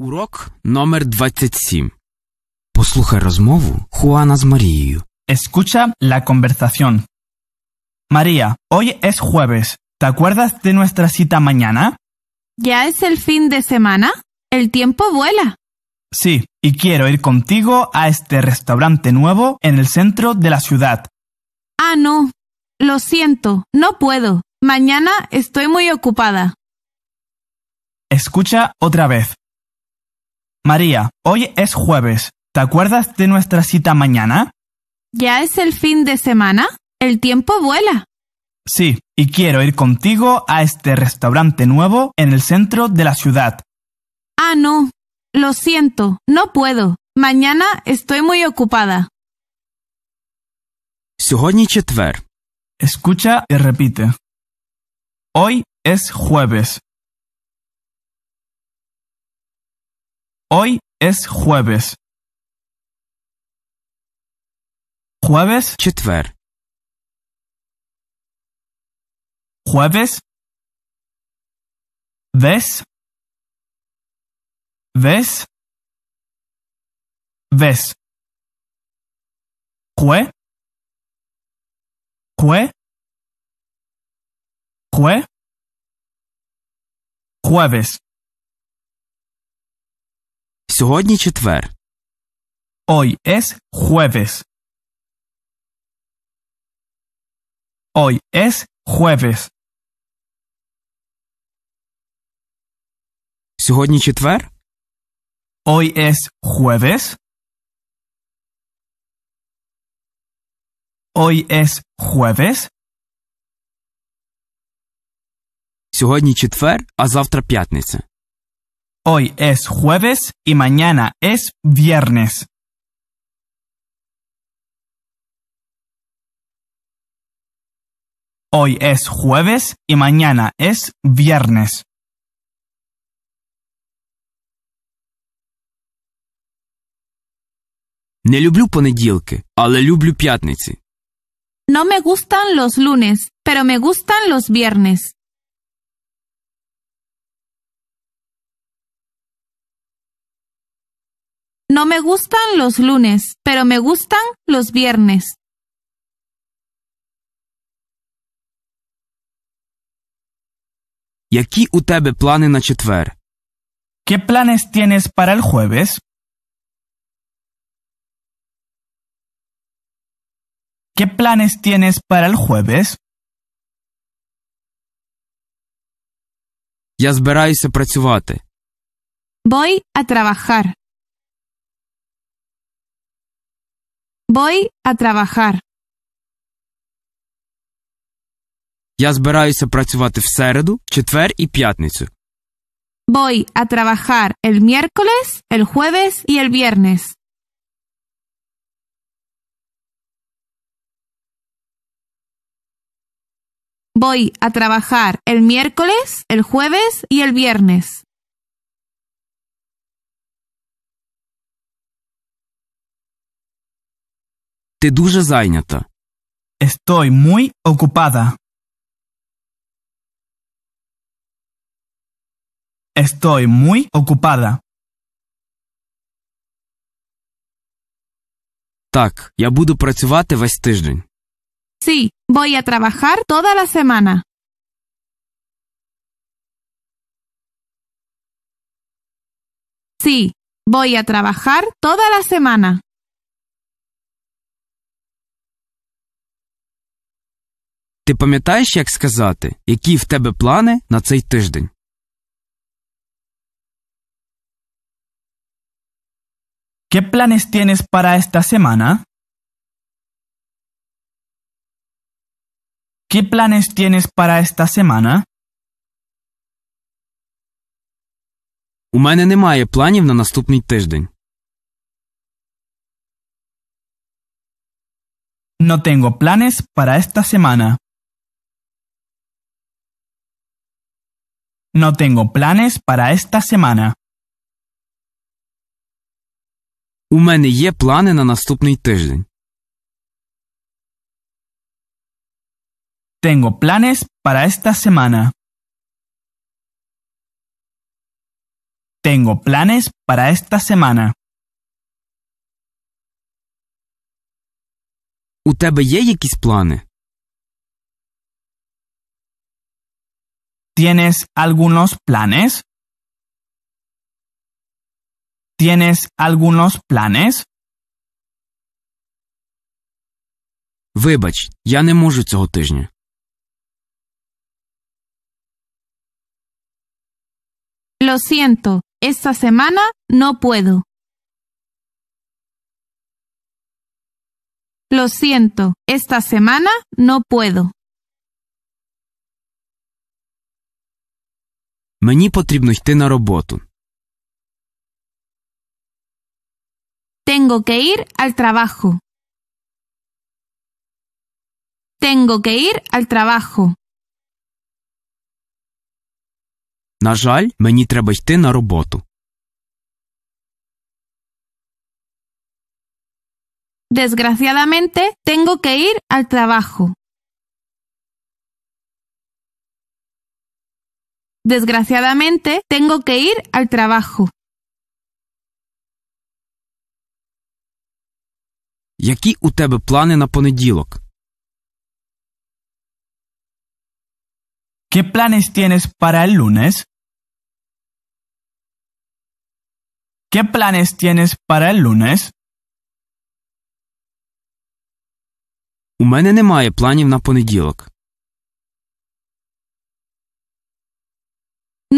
Urok NÚMERO 27. Escucha la conversación. María, hoy es jueves. ¿Te acuerdas de nuestra cita mañana? ¿Ya es el fin de semana? El tiempo vuela. Sí, y quiero ir contigo a este restaurante nuevo en el centro de la ciudad. Ah, no. Lo siento, no puedo. Mañana estoy muy ocupada. Escucha otra vez. María, hoy es jueves. ¿Te acuerdas de nuestra cita mañana? ¿Ya es el fin de semana? El tiempo vuela. Sí, y quiero ir contigo a este restaurante nuevo en el centro de la ciudad. Ah, no. Lo siento, no puedo. Mañana estoy muy ocupada. Escucha y repite. Hoy es jueves. Hoy es jueves. Jueves. Jueves. Ves. Ves. Ves. Jue. Jue. Jue. Jueves. Сьогодні четвер. Hoy es jueves. Hoy es jueves. Сьогодні четвер? Hoy es jueves. Hoy es jueves. Сьогодні четвер, а завтра п'ятниця. Hoy es jueves y mañana es viernes. Hoy es jueves y mañana es viernes. No me gustan los lunes, pero me gustan los viernes. No me gustan los lunes, pero me gustan los viernes. Які у тебе плани на четвер? ¿Qué planes tienes para el jueves? ¿Qué planes tienes para el jueves? Я збираюся працювати. Voy a trabajar. Voy a trabajar. Я збираюся Voy a trabajar el miércoles, el jueves y el viernes. Voy a trabajar el miércoles, el jueves y el viernes. Estoy muy ocupada. Estoy muy ocupada. Sí, voy a trabajar toda la semana. Sí, voy a trabajar toda la semana. Ти пам'ятаєш, як сказати, які в тебе плани на цей тиждень? ¿Qué planes tienes para esta semana? ¿Qué planes tienes para esta semana? У мене немає планів на наступний тиждень. No tengo planes para esta semana. No tengo planes para esta semana. У мене є плани на Tengo planes para esta semana. Tengo planes para esta semana. У тебе є плани? ¿Tienes algunos planes? ¿Tienes algunos planes? ya Lo siento, esta semana no puedo. Lo siento, esta semana no puedo. Tengo que ir al trabajo. Tengo que ir al trabajo. Desgraciadamente, tengo que ir al trabajo. Desgraciadamente, tengo que ir al trabajo. Які у тебе плани на понеділок? ¿Qué planes tienes para el lunes? ¿Qué planes tienes para el lunes? У мене немає планів на понеділок.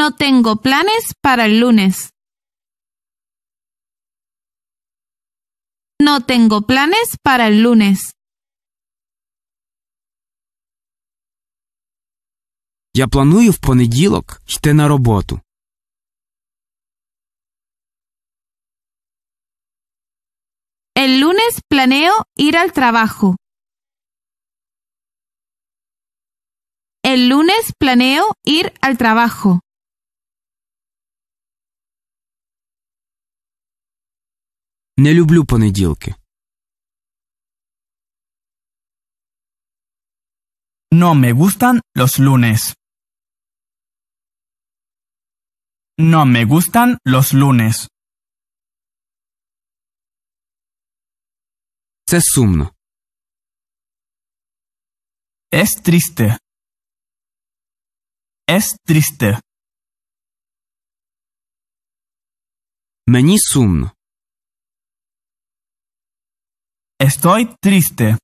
No tengo planes para el lunes. No tengo planes para el lunes. Я планую в понеділок El lunes planeo ir al trabajo. El lunes planeo ir al trabajo. No me gustan los lunes. No me gustan los lunes. Se сумно. Es triste. Es triste. Мені Estoy triste.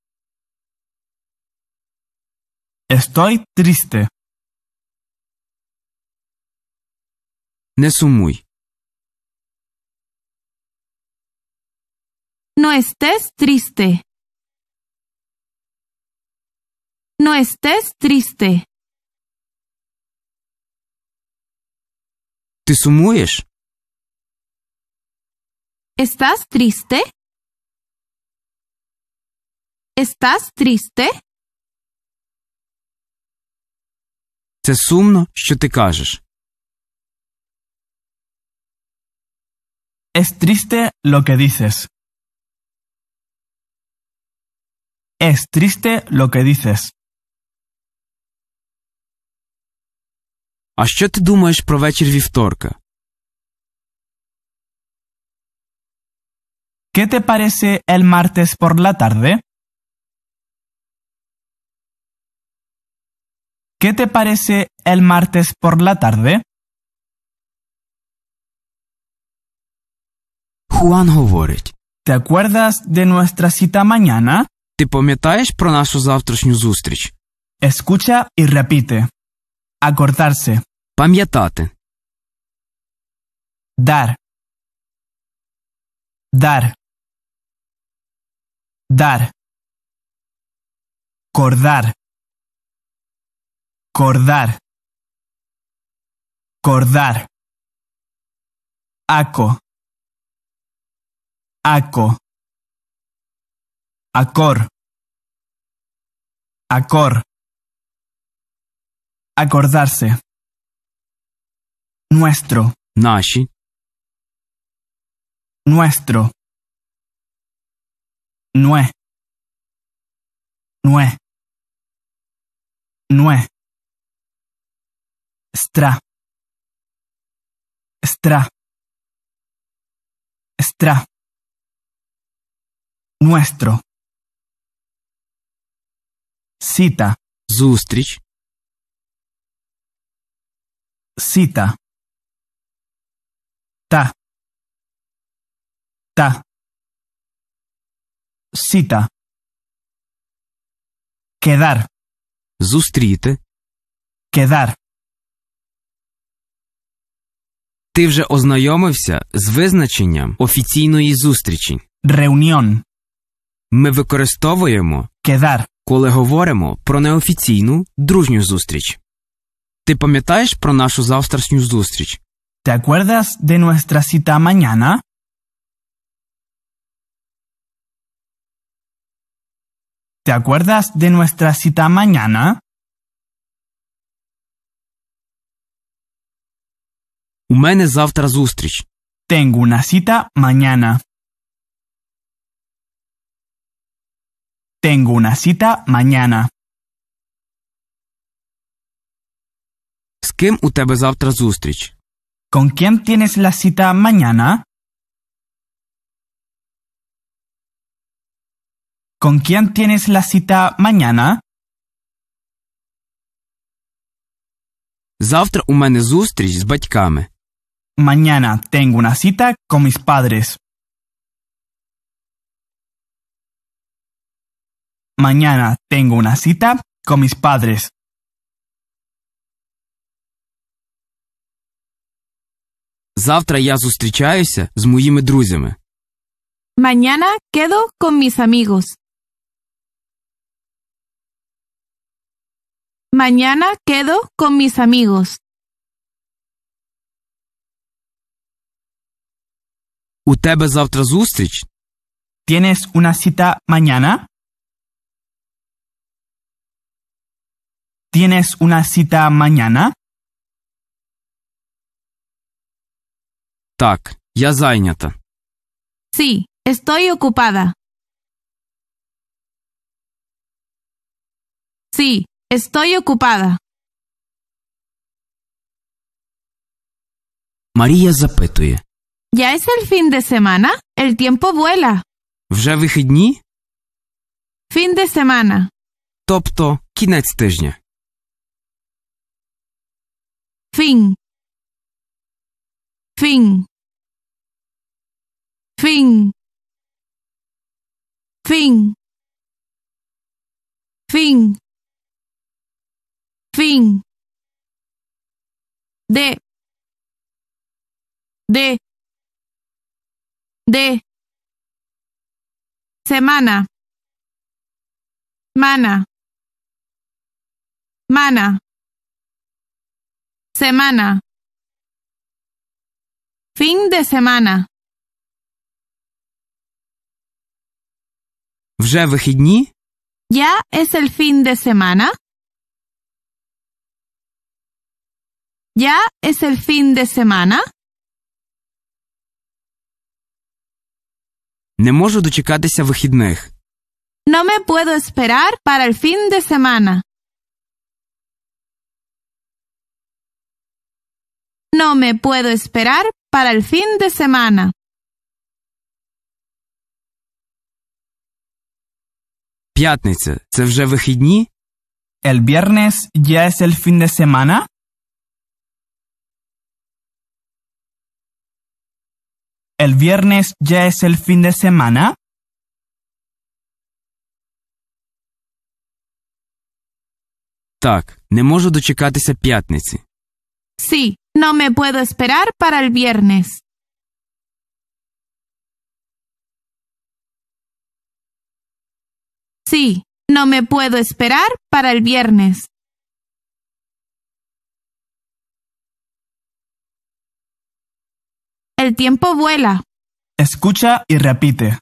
Estoy triste. No estés triste. No estés triste. Te ¿Estás triste? ¿Estás triste? Це сумно, що te кажеш. Es triste lo que dices. Es triste lo que dices. А що ти думаєш про вечір вівторка? ¿Qué te parece el martes por la tarde? ¿Qué te parece el martes por la tarde? Juan говорить. ¿Te acuerdas de nuestra cita mañana? ¿Te пам'ятаєш pro нашу Escucha y repite. Acordarse. Пам'ятати. Dar. Dar. Dar. Cordar. Cordar. Cordar. Aco. Aco. Acor. Acor. Acordarse. Nuestro. Nashi. Nuestro. Nue. Nue. Nue. Stra. Stra. Stra. Nuestro. Cita. Zústrich. Cita. Ta. Ta. Cita. Quedar. Zustrita. Quedar. Ти вже ознайомився з визначенням офіційної зустрічі. Reunión. Ми використовуємо Quedar. коли говоримо про неофіційну дружню зустріч. Ти пам'ятаєш про нашу завтрашню зустріч? ¿Te acuerdas de nuestra cita mañana? ¿Te acuerdas de nuestra cita mañana? У мене завтра зустріч. Tengo una cita mañana. Tengo una cita mañana. З ким у тебе завтра зустріч? ¿Con quién tienes la cita mañana? ¿Con quién tienes la cita mañana? Завтра у мене зустріч з батьками. Mañana tengo una cita con mis padres. Mañana tengo una cita con mis padres. Завтра я Mañana quedo con mis amigos. Mañana quedo con mis amigos. У тебе завтра ¿Tienes una cita mañana? ¿Tienes una cita mañana? Так, я зайнята. Sí, estoy ocupada. Sí, estoy ocupada. María запитує. Ya es el fin de semana. El tiempo vuela. Вже Fin de semana. fin de semana. Fin. Fin. Fin. Fin. Fin. Fin. De. De de semana mana mana semana fin de semana Ya es el fin de semana. Ya es el fin de semana. No me puedo esperar para el fin de semana. No me puedo esperar para el fin de semana. П'ятниця це вже вихідні? El viernes ya es el fin de semana? ¿El viernes ya es el fin de semana? Так, не можу дочекатися п'ятниці. Sí, no me puedo esperar para el viernes. Sí, no me puedo esperar para el viernes. El tiempo vuela. Escucha і репіти.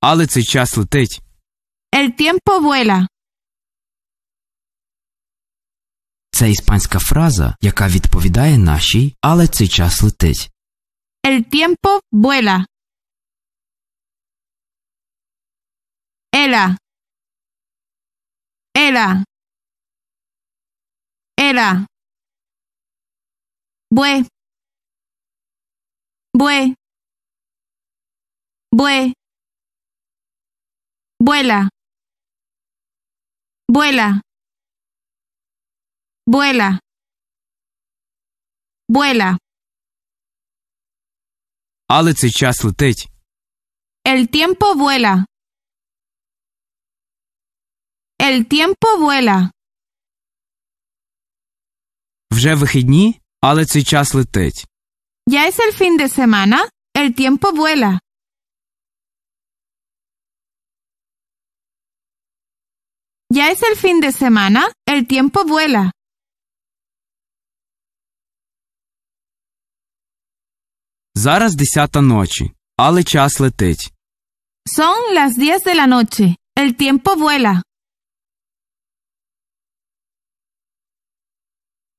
Але цей час летить. El tiempo vuela. Це іспанська фраза, яка відповідає нашій, але цей час летить. El tiempo vuela. Era. Era. Era. Bue. Bue. Bue. Vuela. Vuela. Vuela. Vuela. Але цей час летить. El tiempo vuela. El tiempo vuela. Вже вихідні, але цей час летить. Ya es el fin de semana. El tiempo vuela. Ya es el fin de semana. El tiempo vuela. Зараз десята ночі, але час летить. Son las 10 de la noche. El tiempo vuela.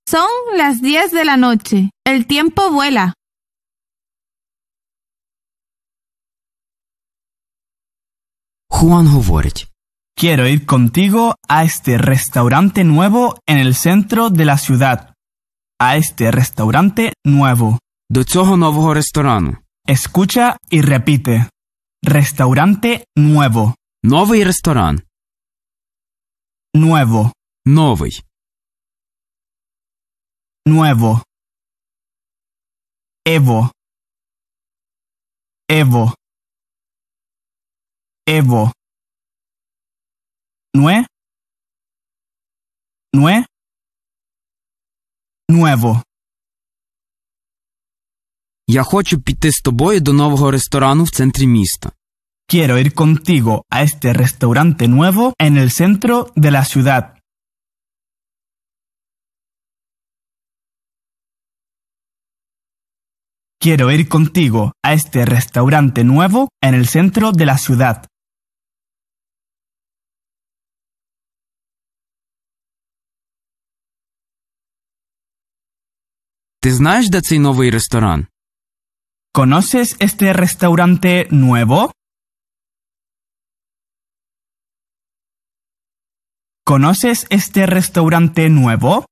Son las 10 de la noche. El tiempo vuela. Juan говорить. Quiero ir contigo a este restaurante nuevo en el centro de la ciudad. A este restaurante nuevo. До цього нового Escucha y repite. Restaurante nuevo. Nuevo restaurante. Nuevo. Nuevo. Evo. Evo. Evo. nuevo, Nuevo. Quiero ir contigo a este restaurante nuevo en el centro de la ciudad. Quiero ir contigo a este restaurante nuevo en el centro de la ciudad. де ¿Conoces este restaurante nuevo? ¿Conoces este restaurante nuevo?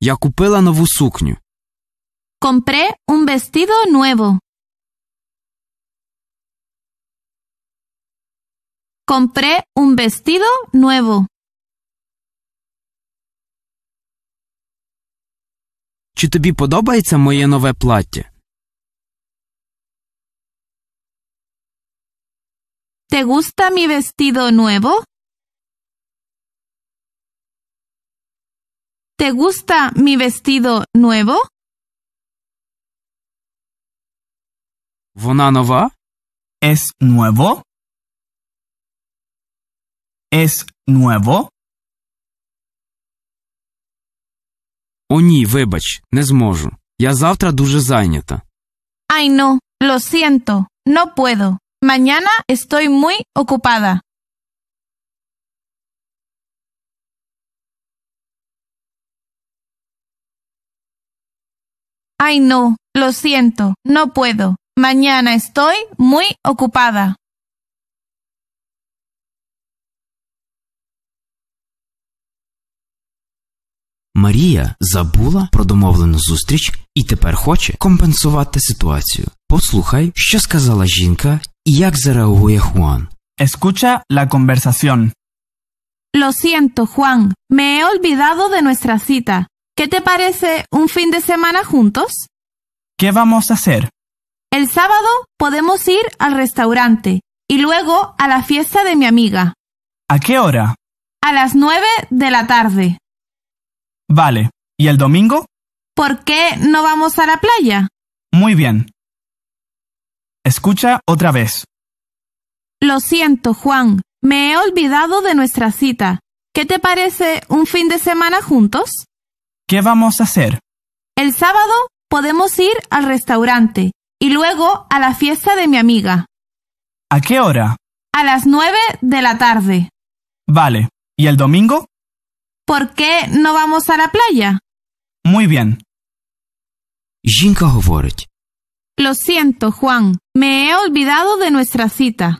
Я купила нову сукню. Compré un vestido nuevo. Compré un vestido nuevo. ¿Te gusta mi vestido nuevo? ¿Te gusta mi vestido nuevo? Вона нова? ¿Es nuevo? ¿Es nuevo? вибач, не зможу. Я завтра дуже Ay, no, lo siento, no puedo. Mañana estoy muy ocupada. Ay, no, lo siento, no puedo. Mañana estoy muy ocupada. María Zabula про домовлену зустріч і тепер хоче компенсувати Послухай, сказала Escucha la conversación. Lo siento, Juan. Me he olvidado de nuestra cita. ¿Qué te parece un fin de semana juntos? ¿Qué vamos a hacer? El sábado podemos ir al restaurante y luego a la fiesta de mi amiga. ¿A qué hora? A las nueve de la tarde. Vale. ¿Y el domingo? ¿Por qué no vamos a la playa? Muy bien. Escucha otra vez. Lo siento, Juan. Me he olvidado de nuestra cita. ¿Qué te parece un fin de semana juntos? ¿Qué vamos a hacer? El sábado podemos ir al restaurante y luego a la fiesta de mi amiga. ¿A qué hora? A las nueve de la tarde. Vale. ¿Y el domingo? ¿Por qué no vamos a la playa? Muy bien. Lo siento, Juan. Me he olvidado de nuestra cita.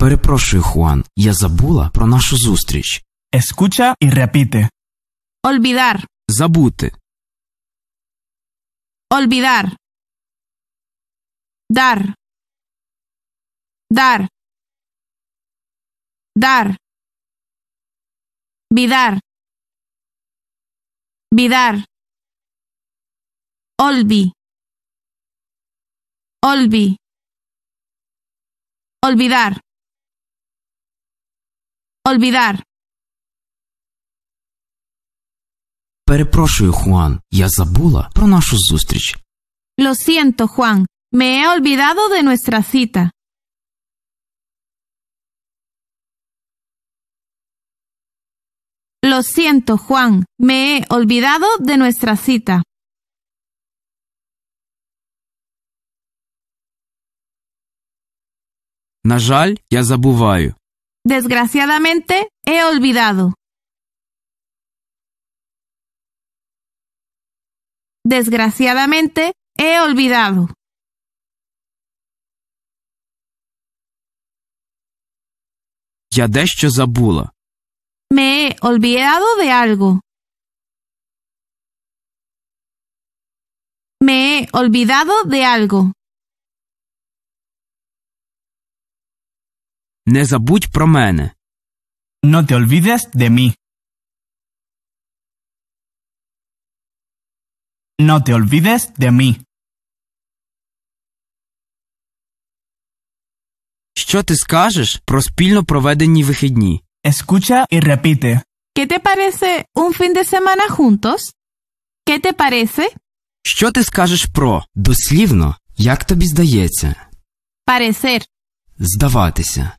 Juan. я забула про нашу Escucha y repite. Olvidar. Olvidar. Dar. Dar. Dar. Vidar. Vidar. Olvi. Olvi. Olvidar. Olvidar. Перепрошую, Хуан, я забула Lo siento, Juan. Me he olvidado de nuestra cita. Lo siento, Juan, me he olvidado de nuestra cita. Najal, жаль, Desgraciadamente, he olvidado. Desgraciadamente, he olvidado. Я дещо Me he olvidado de algo. Me he olvidado de algo. Не забудь про мене. No te olvides de mí. No te olvides de mí. Що ти скажеш про спільно проведені вихідні? Escucha y repite. ¿Qué te parece un fin de semana juntos? ¿Qué te parece? Що te скажеш про дослівно, як тобі здається? Parecer. Здаватися.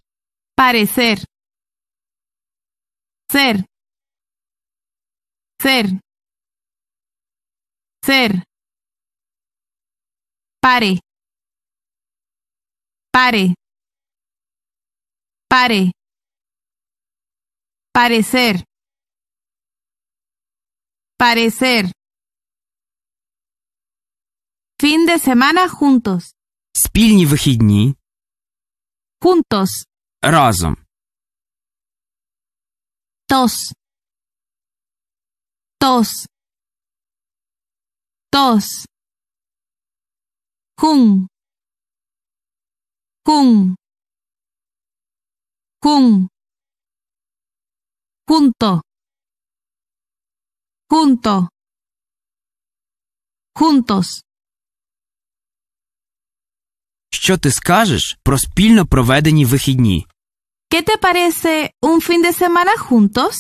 Parecer. Ser. Ser. Ser. Pare. Pare. Pare parecer, parecer. Fin de semana juntos. Спільні вихідні. Juntos. Разом. Tos. Tos. Tos. Kung. Jun. Jun. junto, junto, juntos. Що ти скажеш про спільно проведені вихідні? ¿Qué te parece un fin de semana juntos?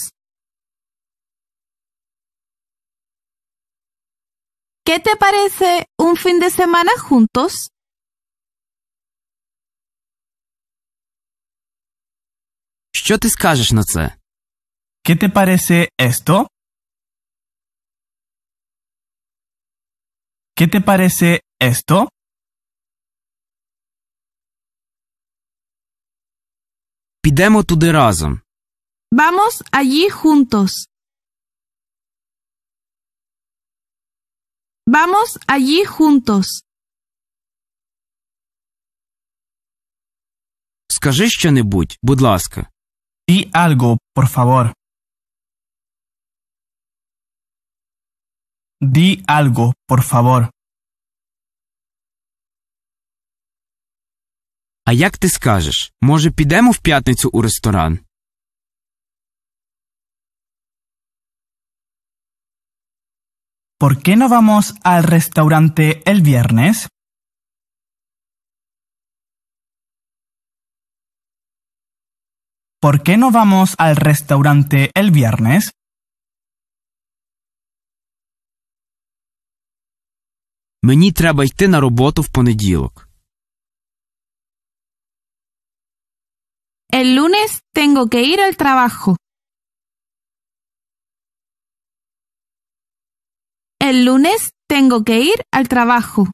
¿Qué te parece un fin de semana juntos? Що ти скажеш на це? ¿Qué te parece esto? ¿Qué te parece esto? Підемо de разом. Vamos allí juntos. Vamos allí juntos. Скажи будь algo, por favor. Di algo, por favor. А як ти скажеш? Може, підемо в п'ятницю у ресторан? ¿Por qué no vamos al restaurante el viernes? ¿Por qué no vamos al restaurante el viernes? Мені треба йти на роботу в понеділок. El lunes tengo que ir al trabajo. El lunes tengo que ir al trabajo.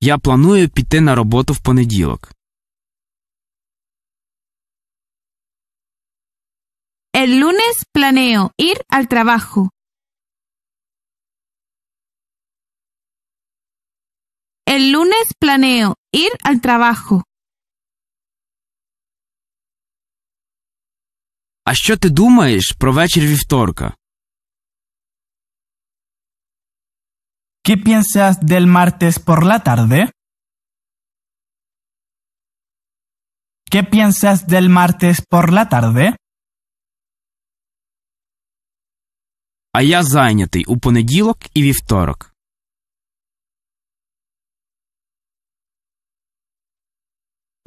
Я планую піти на роботу в понеділок. El lunes planeo ir al trabajo. El lunes planeo ir al trabajo. А що ти думаєш про ¿Qué piensas del martes por la tarde? ¿Qué piensas del martes por la tarde? А я зайнятий у понеділок і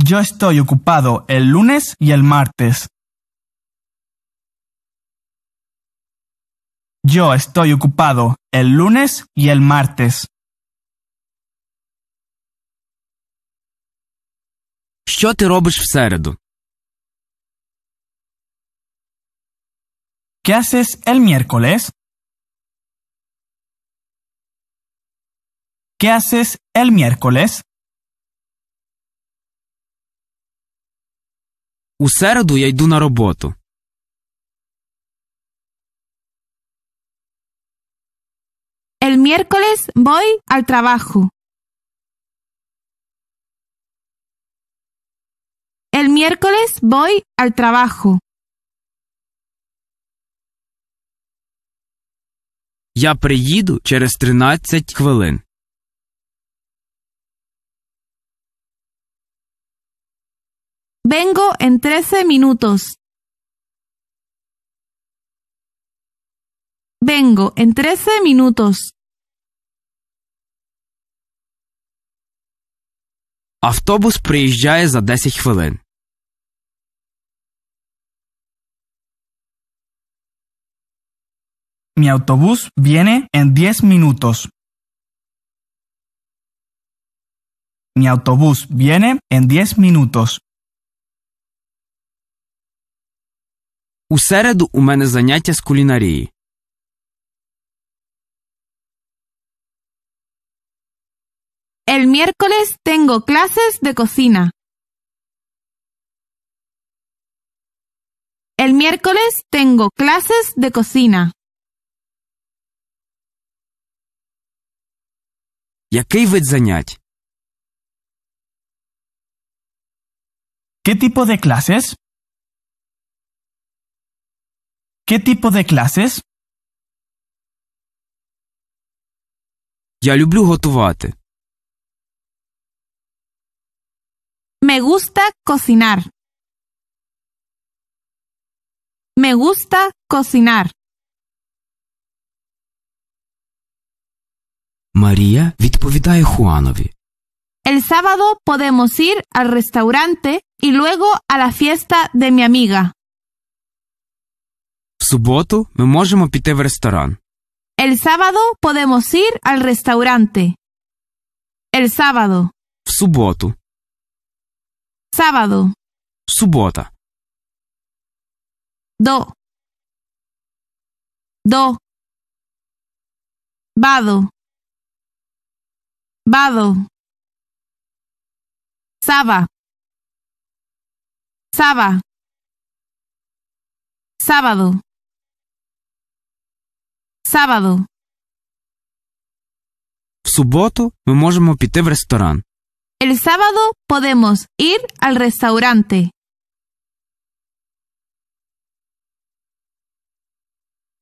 Yo estoy ocupado el lunes y el martes. Yo estoy ocupado el lunes y el martes. в ¿Qué haces el miércoles? ¿Qué haces el miércoles? У середу я йду на роботу. El miércoles voy al trabajo. El miércoles voy al trabajo. Я приїду через 13 хвилин. Vengo en 13 minutos. Vengo en 13 minutos. Автобус приезжает за 10 хвилин. Mi autobús viene en 10 minutos. Mi autobús viene en 10 minutos. У середу у мене заняття з кулінарії. El miércoles tengo clases de cocina. El miércoles tengo clases de cocina. Який вид занять? ¿Qué tipo de clases? ¿Qué tipo de clases? Я люблю Me gusta cocinar. Me gusta cocinar. María, Juanovi? El sábado podemos ir al restaurante y luego a la fiesta de mi amiga субботу ми можемо піти El sábado podemos ir al restaurante. El sábado. В Sábado. Субота. Do. Do. Vado. Vado. Saba. Saba. Sábado. Sábado. В суботу ми можемо піти в ресторан. El sábado podemos ir al restaurante.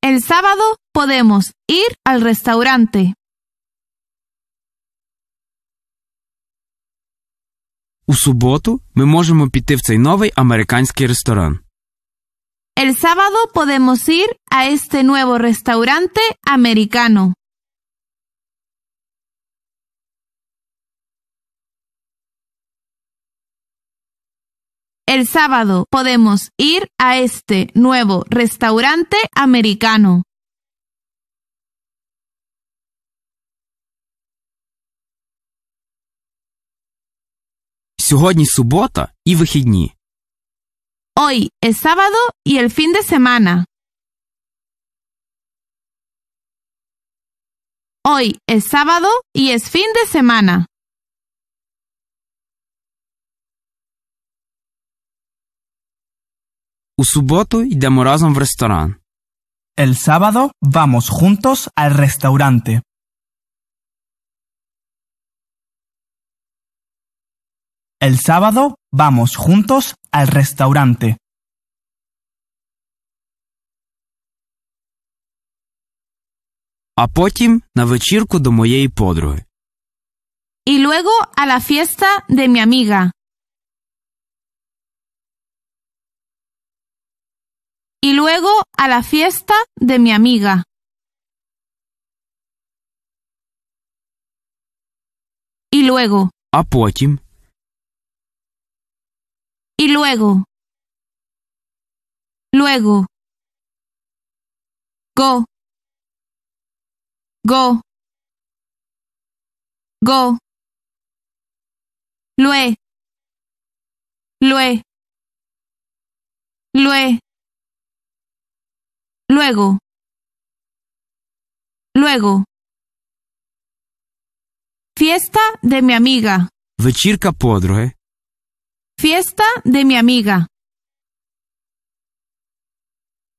El sábado podemos ir al restaurante. У суботу ми можемо піти в цей новий американський ресторан. El sábado podemos ir a este nuevo restaurante americano. El sábado podemos ir a este nuevo restaurante americano. Hoy es sábado y el fin de semana. Hoy es sábado y es fin de semana. El sábado vamos juntos al restaurante. El sábado vamos juntos al restaurante. Apochim потім на до Y luego a la fiesta de mi amiga. Y luego a la fiesta de mi amiga. Y luego. А y luego. Luego. Go. Go. Go. Lue. Lue. Lue. Luego. Luego. Fiesta de mi amiga. Вечірка подруги. Fiesta de mi amiga.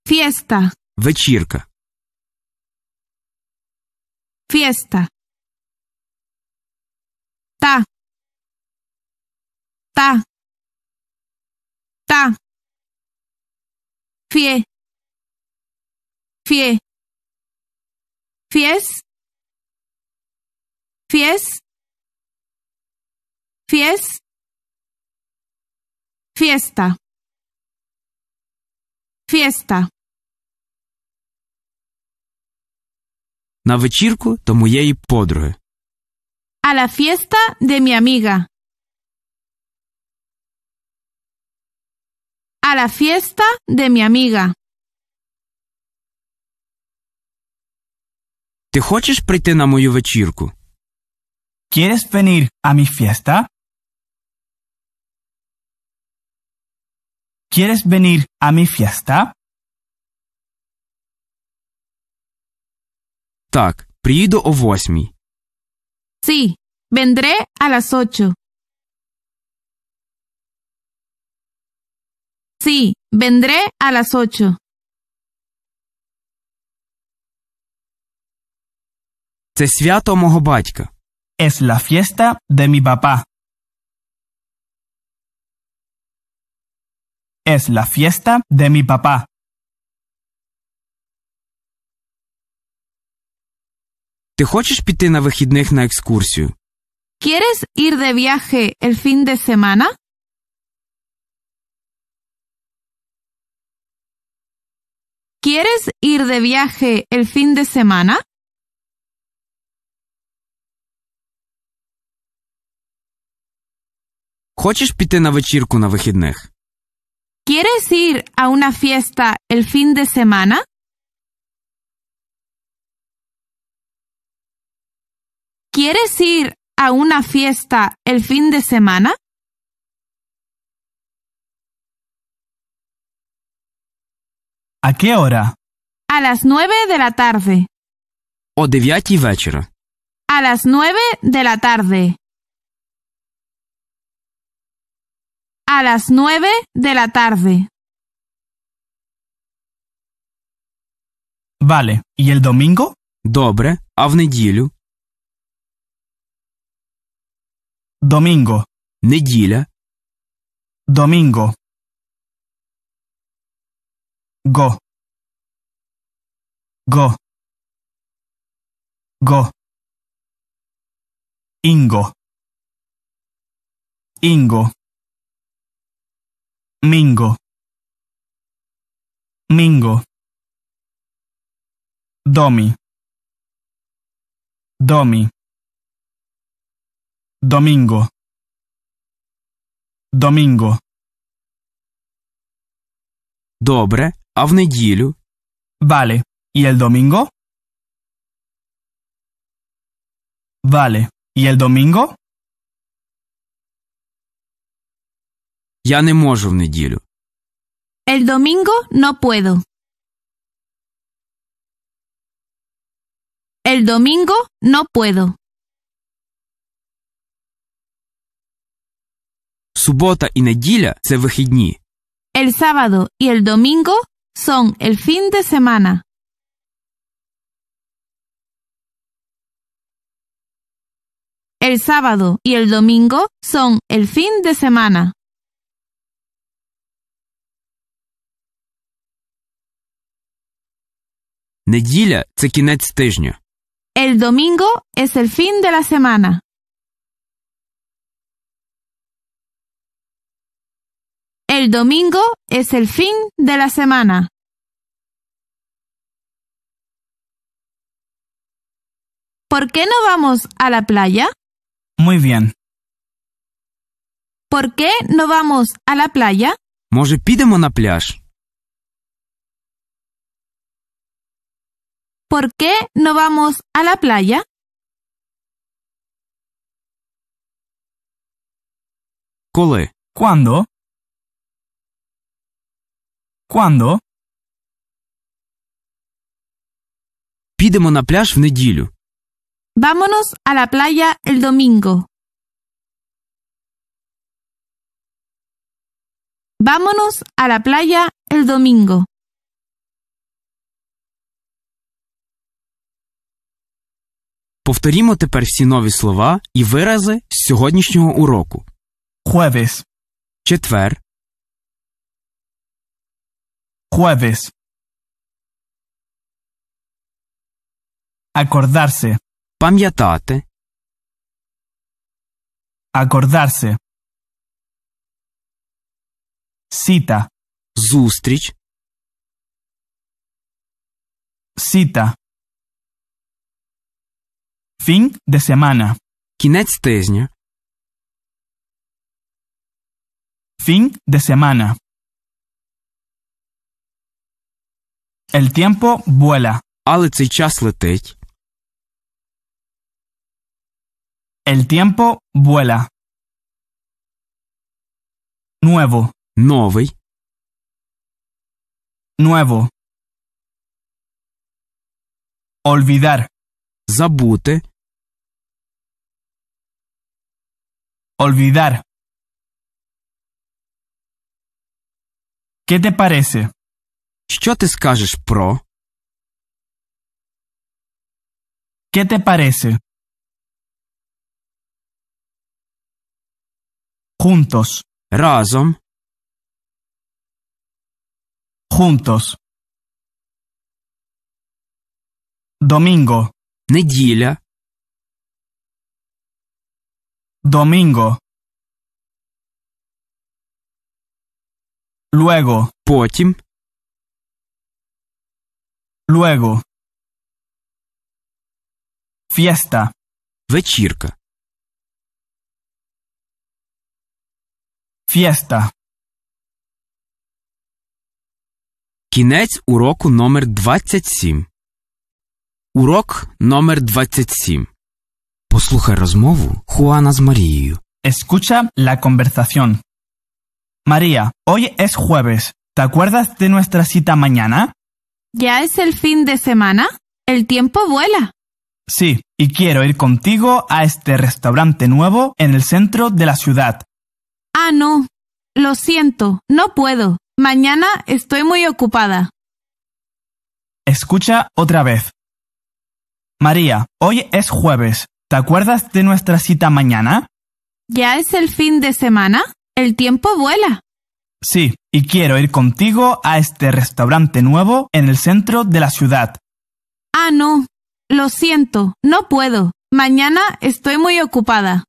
Fiesta. Vechirka. Fiesta. Ta. Ta. Ta. Fie. Fie. Fies. Fies. Fies. Fiesta. Fiesta. На вечірку до A la fiesta de mi amiga. A la fiesta de mi amiga. ¿Te хочеш прийти на мою ¿Quieres venir a mi fiesta? ¿Quieres venir a mi fiesta? Так, приїду о восьмій. Sí, vendré a las ocho. Sí, vendré a las ocho. Це свято мого батька. Es la fiesta de mi papá. es la fiesta de mi papá. ¿Te хочешь піти на вихідних на екскурсію? ¿Quieres ir de viaje el fin de semana? ¿Quieres ir de viaje el fin de semana? Хочеш піти на вечірку на вихідних? ¿Quieres ir a una fiesta el fin de semana? ¿Quieres ir a una fiesta el fin de semana? ¿A qué hora? A las nueve de la tarde. O de вечора. A las nueve de la tarde. a las nueve de la tarde. Vale, ¿y el domingo? Dobre, ¿a Domingo. Неділя. Domingo. Go. Go. Go. Ingo. Ingo. Mingo. Mingo. Domi. Domi. Domingo. Domingo. Dobre, Vale. ¿Y el domingo? Vale. ¿Y el domingo? El domingo no puedo. El domingo no puedo. Субота і неділя це вихідні. El sábado y el domingo son el fin de semana. El sábado y el domingo son el fin de semana. El domingo es el fin de la semana. El domingo es el fin de la semana. ¿Por qué no vamos a la playa? Muy bien. ¿Por qué no vamos a la playa? Може, підемо на ¿Por qué no vamos a la playa? ¿Cuándo? ¿Cuándo? ¿Cuándo? a la playa. в неділю. Vámonos a la playa el domingo. Vámonos a la playa el domingo. Повторімо тепер всі нові слова і вирази з сьогоднішнього уроку. Jueves. Четвер. Jueves. АКОРДАРСЕ Пам'ятати. АКордарсе. Сіта. Зустріч. Сіта. Fin de semana. Кінець Fin de semana. El tiempo vuela. Але El tiempo vuela. Nuevo. Новий. Nuevo. Olvidar. Zabute. Olvidar. ¿Qué te parece? Що ти скажеш про? ¿Qué te parece? Juntos. Разом. Juntos. Domingo. Неділя. Domingo. Luego. Потім. Luego. Fiesta. Вечірка. Fiesta. Кінець уроку номер 27. Урок номер 27. Escucha la conversación. María, hoy es jueves. ¿Te acuerdas de nuestra cita mañana? ¿Ya es el fin de semana? El tiempo vuela. Sí, y quiero ir contigo a este restaurante nuevo en el centro de la ciudad. Ah, no. Lo siento, no puedo. Mañana estoy muy ocupada. Escucha otra vez. María, hoy es jueves. ¿Te acuerdas de nuestra cita mañana? Ya es el fin de semana. El tiempo vuela. Sí, y quiero ir contigo a este restaurante nuevo en el centro de la ciudad. Ah, no. Lo siento, no puedo. Mañana estoy muy ocupada.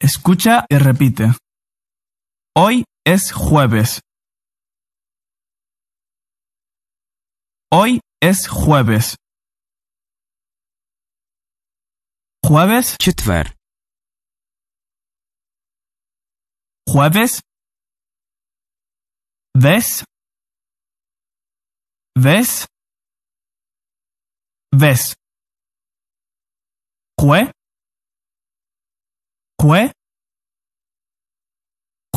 Escucha y repite. Hoy es jueves. Hoy es jueves. Jueves. Četver. Jueves. Ves. Ves. Ves. Jue. Jue.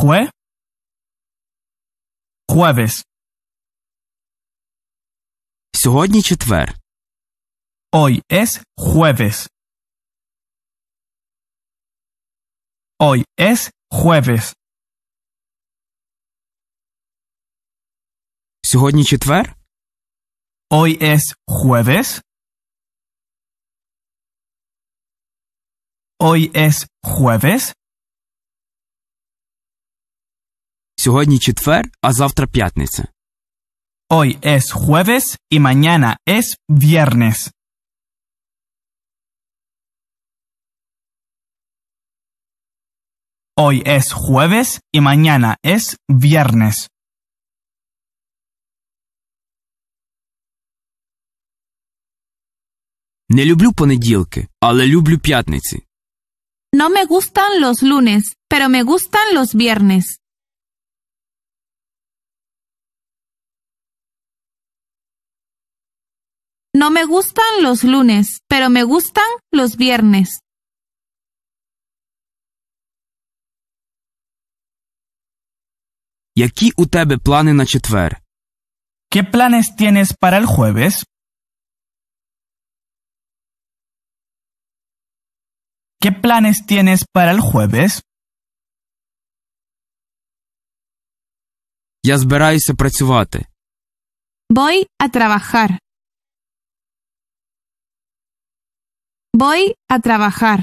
Jue. Jueves. Сьогодні четвер. Hoy es jueves. Hoy es jueves. Hoy es jueves. Hoy es jueves. hoy es jueves? Hoy es jueves y mañana es viernes. Hoy es jueves y mañana es viernes. люблю люблю No me gustan los lunes, pero me gustan los viernes. No me gustan los lunes, pero me gustan los viernes. Які у ¿Qué planes tienes para el jueves? ¿Qué planes tienes para el jueves? Я збираюся працювати. Voy a trabajar. Voy a trabajar.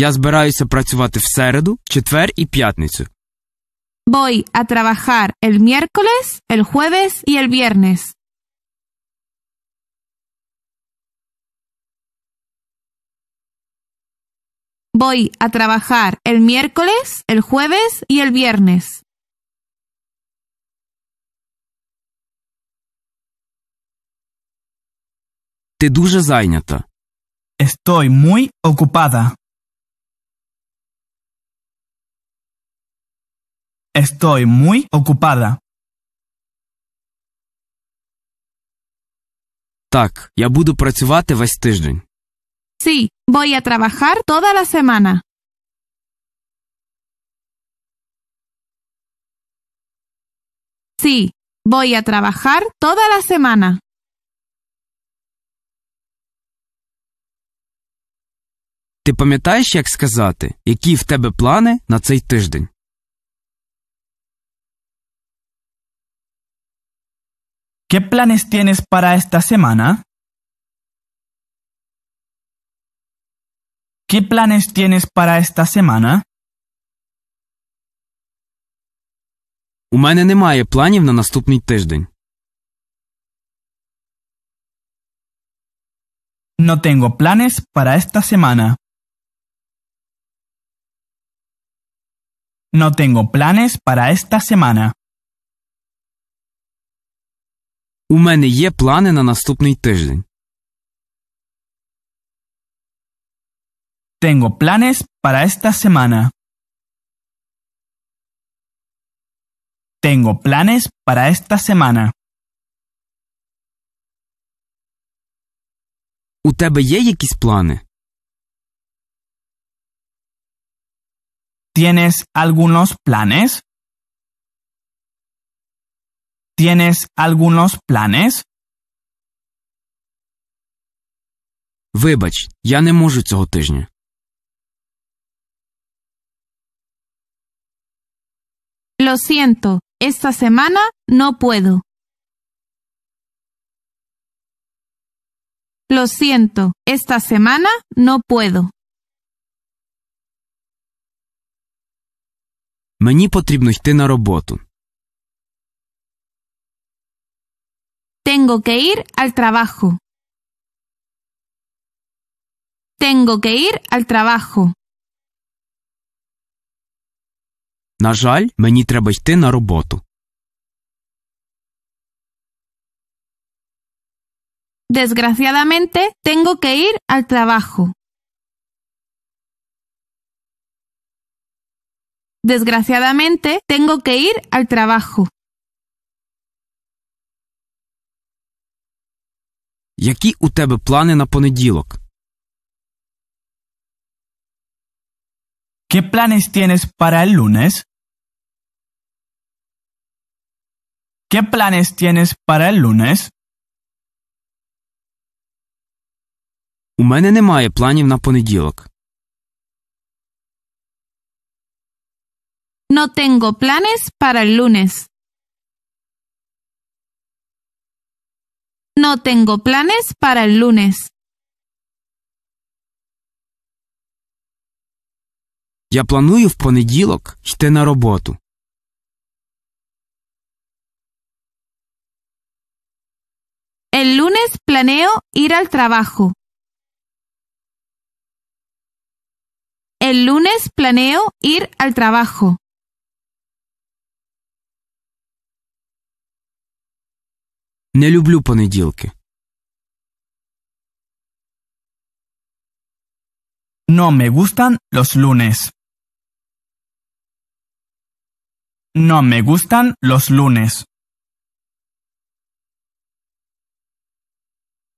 Voy a trabajar el miércoles, el jueves y el viernes. Voy a trabajar el miércoles, el jueves y el viernes. Te Estoy muy ocupada. Estoy muy ocupada. Так, я буду працювати весь тиждень. Sí, voy a trabajar toda la semana. Sí, voy a trabajar toda la semana. Ти пам'ятаєш, як сказати, які в тебе плани на цей тиждень? ¿Qué planes tienes para esta semana? ¿Qué planes tienes para esta semana? У мене немає планів на наступний тиждень. No tengo planes para esta semana. No tengo planes para esta semana. Tengo planes para esta semana. Tengo planes para esta semana. У ¿Tienes algunos planes? ¿Tienes algunos planes? Вибач, я не можу цього тижня. Lo siento, esta semana no puedo. Lo siento, esta semana no puedo. Мені потрібно йти на роботу. Tengo que ir al trabajo. Tengo que ir al trabajo. На жаль, мені треба йти Desgraciadamente, tengo que ir al trabajo. Desgraciadamente, tengo que ir al trabajo. Які у тебе плани на понеділок? ¿Qué planes tienes para el lunes? ¿Qué planes tienes para el lunes? У мене немає планів на понеділок. No tengo planes para el lunes. No tengo planes para el lunes. Ya планую в понеділок El lunes planeo ir al trabajo. El lunes planeo ir al trabajo. No me gustan los lunes. No me gustan los lunes.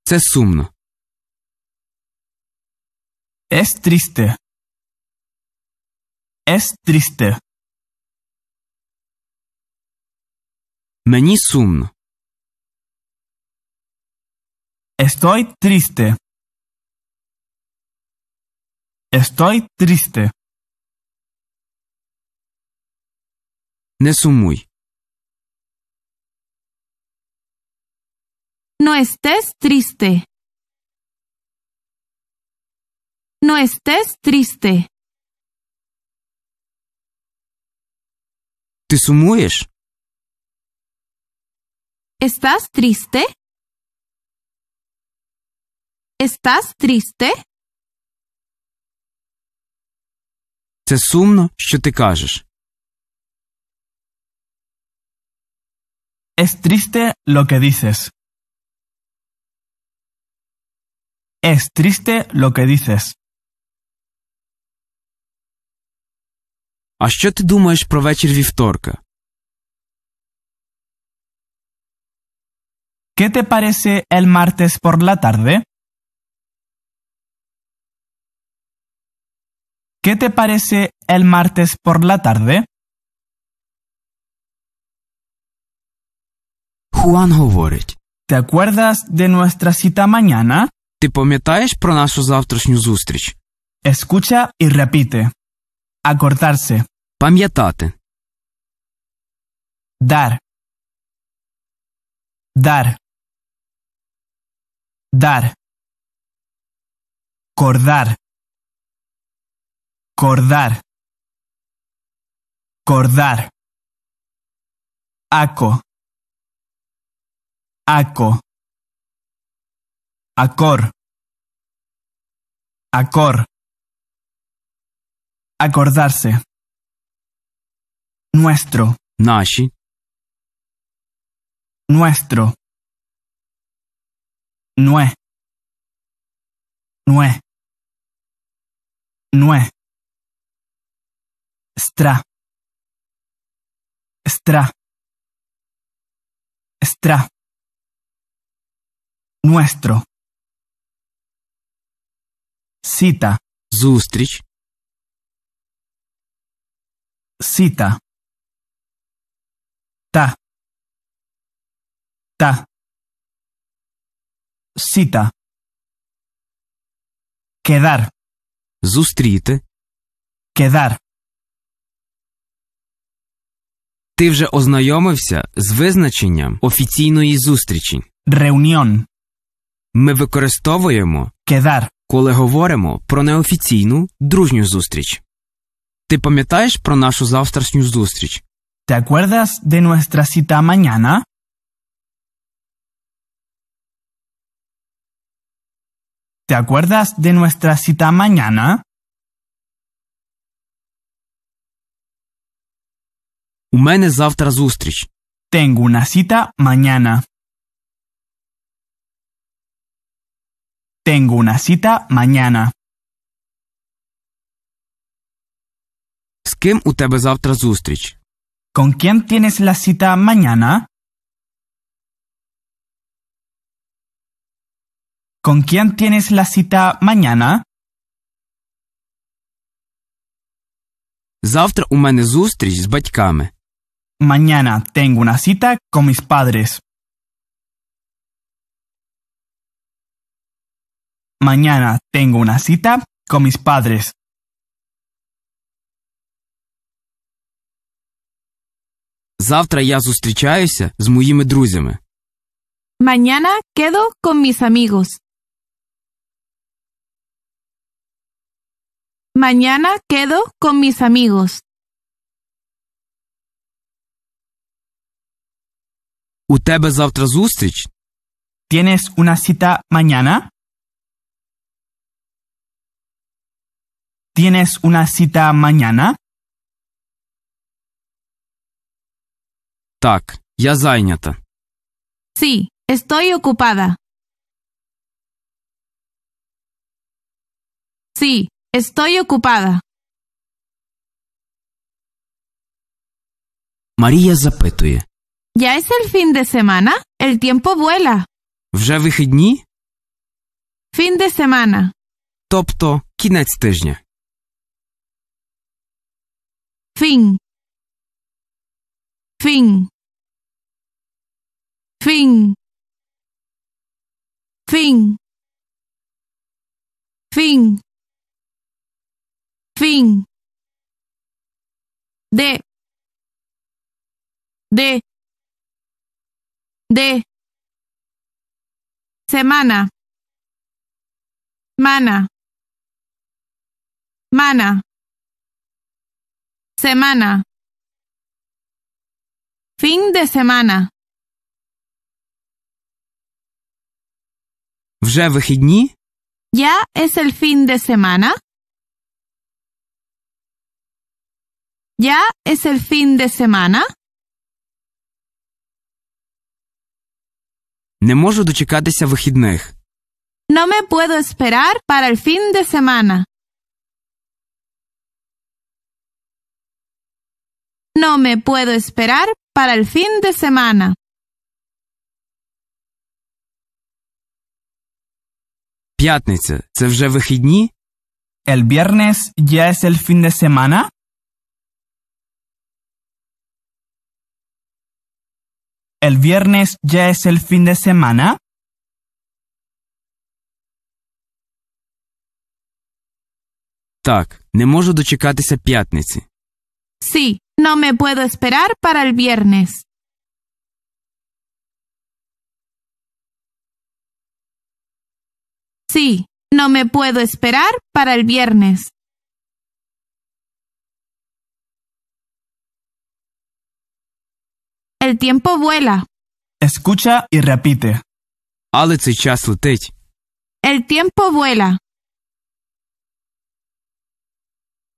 Se сумно. Es triste. Es triste. Мені сумно. Estoy triste. Estoy triste. No estés triste. No estés triste. Te sumues ¿Estás triste? ¿Estás triste? Це сумно, що te кажеш. Es triste lo que dices. Es triste lo que dices. А що ти думаєш про вечір вівторка? ¿Qué te parece el martes por la tarde? ¿Qué te parece el martes por la tarde? Juan говорить. ¿Te acuerdas de nuestra cita mañana? ¿Te про нашу Escucha y repite. Acordarse. Пам'ятати. Dar. Dar. Dar. Cordar. Cordar. Cordar. Aco. Aco. Acor. Acor. Acordarse. Nuestro. Nashi. Nuestro. Nue. Nue. Nue. Stra. Stra. Stra. Nuestro. Cita. Zustrich. Cita. Ta. Ta. Cita. Quedar. Zustrite. Quedar. Ти вже ознайомився з визначенням офіційної зустрічі. Reunión. Ми використовуємо, Quedar. коли говоримо про неофіційну дружню зустріч. Ти пам'ятаєш про нашу завтрашню зустріч? ¿Te acuerdas de nuestra cita mañana? ¿Te acuerdas de nuestra cita mañana? У мене завтра зустріч. Tengo una cita mañana. Tengo una cita mañana. З ким у тебе завтра зустріч? ¿Con quién tienes la cita mañana? ¿Con quién tienes la cita mañana? Завтра у мене зустріч з батьками. Mañana tengo una cita con mis padres. Mañana tengo una cita con mis padres. Завтра я зустрічаюся з Mañana quedo con mis amigos. Mañana quedo con mis amigos. У тебе завтра зустріч? ¿Tienes una cita mañana? ¿Tienes una cita mañana? Так, я зайнята. Sí, estoy ocupada. Sí, estoy ocupada. maría запитує. ¿Ya es el fin de semana? El tiempo vuela. Вже вихідні? Fin de semana. Тобто кінець тижня. Fin. Fin. Fin. Fin. Fin. Fin. De. De de semana mana mana semana fin de semana Ya es el fin de semana? Ya es el fin de semana? No me puedo esperar para el fin de semana. No me puedo esperar para el fin de semana. П'ятниця це вже вихідні? El viernes ya es el fin de semana? ¿El viernes ya es el fin de semana? Так, не можу дочекатися п'ятниці. Sí, no me puedo esperar para el viernes. Sí, no me puedo esperar para el viernes. El tiempo vuela. Escucha і репіти. Але цей час летить. El tiempo vuela.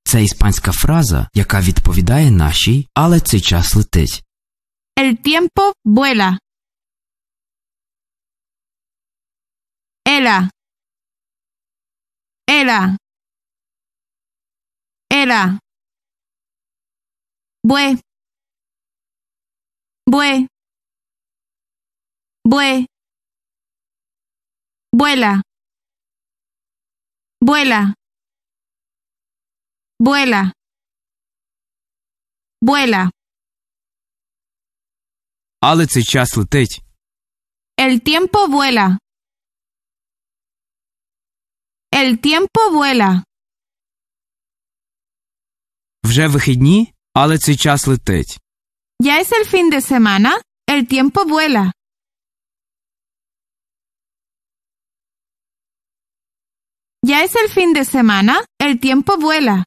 Це іспанська фраза, яка відповідає нашій, але цей час летить. El tiempo vuela. Ela. Ela. Ela. Bue. Bue. Bue. Vuela. Vuela. Vuela. Vuela. Але цей час летить. El tiempo vuela. El tiempo vuela. Вже вихідні, але цей час летить. Ya es el fin de semana, el tiempo vuela. Ya es el fin de semana, el tiempo vuela.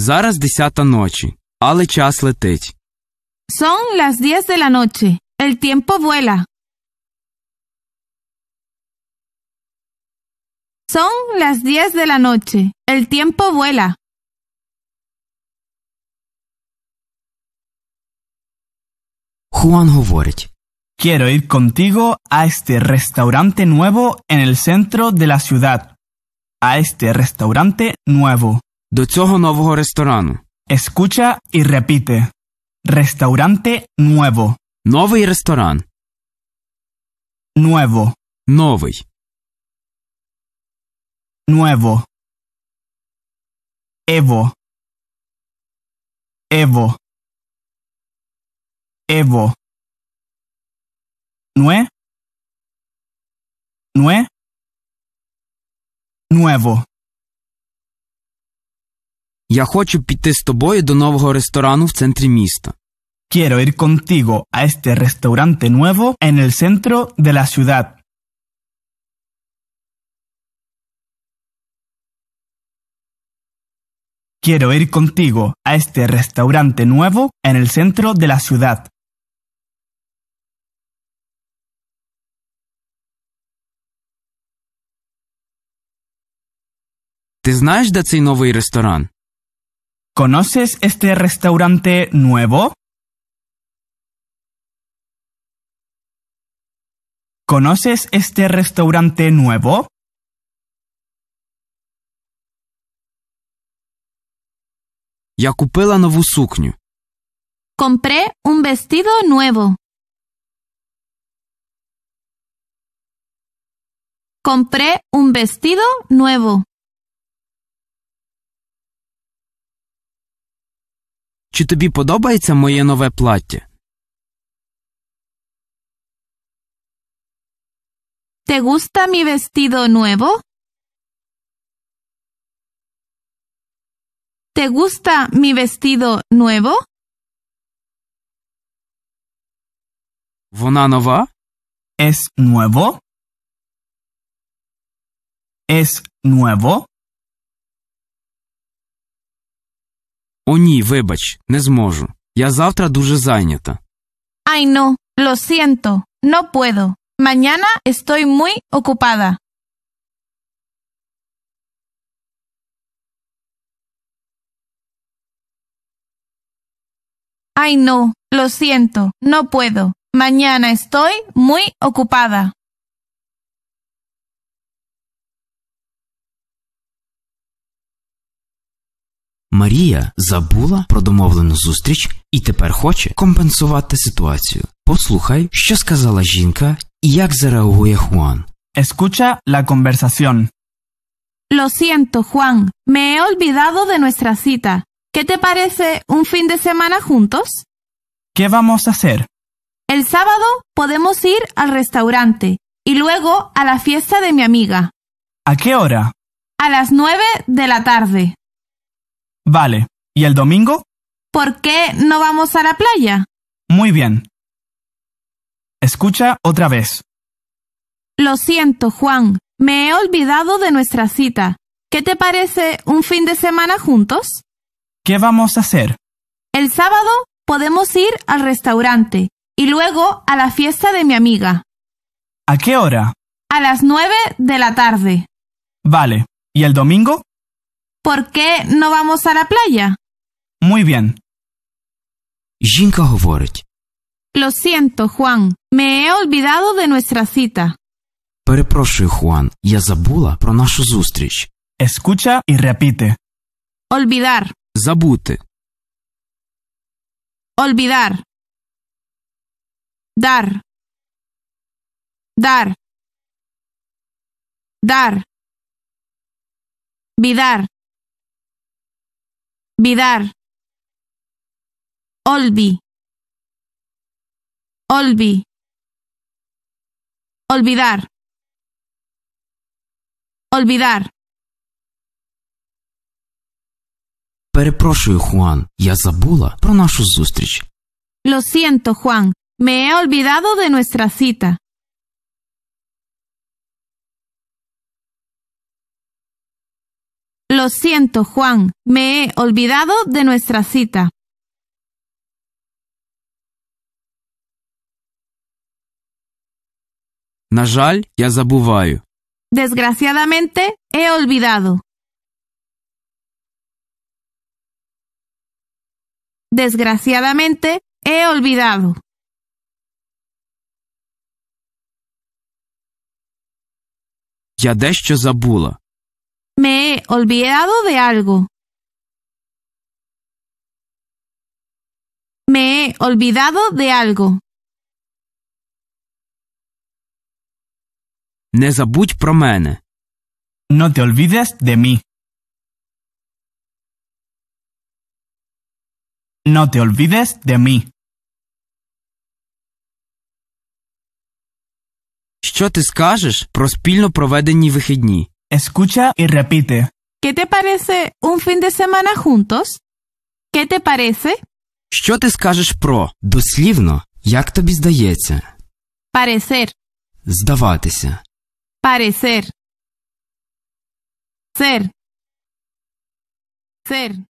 Зараз десята Pero el tiempo vuela. Son las 10 de la noche. El tiempo vuela. Son las 10 de la noche. El tiempo vuela. Juan говорит. Quiero ir contigo a este restaurante nuevo en el centro de la ciudad. A este restaurante nuevo. До цього нового Escucha y repite. Restaurante nuevo. Nuevo restaurante. Nuevo. Новий nuevo Evo Evo Evo Nue Nue Nuevo Я хочу піти з тобою до нового ресторану Quiero ir contigo a este restaurante nuevo en el centro de la ciudad. Quiero ir contigo a este restaurante nuevo en el centro de la ciudad. ¿Tú sabes de este nuevo restaurante? ¿Conoces este restaurante nuevo? ¿Conoces este restaurante nuevo? Я купила нову сукню. Compré un vestido nuevo. Compré un vestido nuevo. Чи тобі подобається моє нове плаття? ¿Te gusta mi vestido nuevo? ¿Te gusta mi vestido nuevo? ¿Vonanova? ¿Es nuevo? ¿Es nuevo? О ні, вибач, не зможу. Я завтра Ay, no, lo siento, no puedo. Mañana estoy muy ocupada. Ay, no, lo siento, no puedo. Mañana estoy muy ocupada. María, Zabula, про домовлену зустріч і тепер хоче компенсувати ситуацію. Послухай, що сказала жінка і як зареагує Хуан. Escucha la conversación. Lo siento, Juan. Me he olvidado de nuestra cita. ¿Qué te parece un fin de semana juntos? ¿Qué vamos a hacer? El sábado podemos ir al restaurante y luego a la fiesta de mi amiga. ¿A qué hora? A las nueve de la tarde. Vale. ¿Y el domingo? ¿Por qué no vamos a la playa? Muy bien. Escucha otra vez. Lo siento, Juan. Me he olvidado de nuestra cita. ¿Qué te parece un fin de semana juntos? ¿Qué vamos a hacer? El sábado podemos ir al restaurante y luego a la fiesta de mi amiga. ¿A qué hora? A las nueve de la tarde. Vale. ¿Y el domingo? ¿Por qué no vamos a la playa? Muy bien. Lo siento, Juan. Me he olvidado de nuestra cita. Перепрошую, Juan, я забула про нашу Escucha y repite. Olvidar. Забути. Olvidar. Dar. Dar. Dar. Vidar. Vidar. Olvi. Olvi. Olvidar. Olvidar. Juan, я нашу Lo siento, Juan, me he olvidado de nuestra cita. Lo siento, Juan, me he olvidado de nuestra cita. На жаль, я забуваю. Desgraciadamente, he olvidado. Desgraciadamente, he olvidado. Я дещо Me he olvidado de algo. Me he olvidado de algo. Не No te olvides de mí. No te olvides de mí. Що ти скажеш про спільно проведені вихідні? Escucha y repite. ¿Qué te parece un fin de semana juntos? ¿Qué te parece? Що ти скажеш про дослівно, як тобі здається? Parecer, Здаватися. parecer. Ser. Ser.